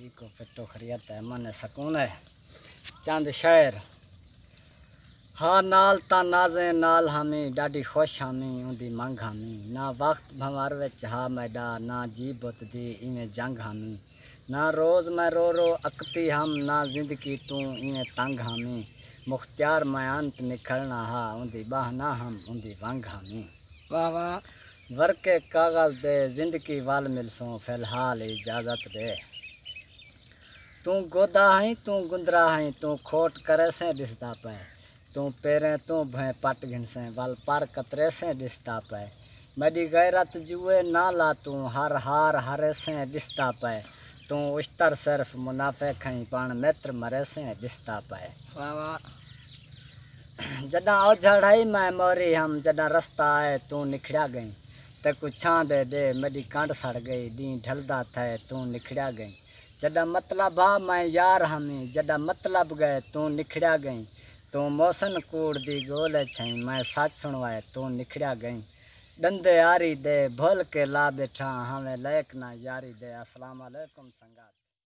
किसी को फिटो खरीत है मन सकून है चंद शायर हाँ नाल ता नाजे नाल हामी डाडी खुश हामी उंदी मंग हामी ना वक्त भंवर विच हा मैडा ना जी बुत दी इवें जंग हामी ना रोज़ मैं रो रो अकती हम ना जिंदगी तू इवें तंग हामी मुख्तियार मैं अंत निखरना हा उंदी बहना हम उंदी वंग हामी वाह वाह वर के कागज़ दे ज़िंदगी वाल मिलसों फ़िलहाल इजाज़त दे तू गोदा है तू गुंदरा है तू खोट करे से डिसदा पे तू पेरे तू भय पट से वल पर कतरे से डिसदा पे मेरी गैरत जुए नाला तू हर हार हरे से डिसदा पे तू उस्तर सिर्फ मुनाफे खई पान मित्र मरे से डिसदा पे जदा ओझड़ाई मैं मोरी हम जदा रास्ता आए तू निखड़ा गई तक छा दे दे मेरी कांड सड़ गई दी ढलदा थे तू निखड़ा गई जडा मतलब आ मैं यार हमें जडा मतलब गए तू निखड़ा गई तू मौसन कूड़ दी गोल छई मैं सच सुनवाए तू निखड़ा गई डंदे आरी दे भोल के ला बैठा हमें लयक ना यारी दे अस्सलाम वालेकुम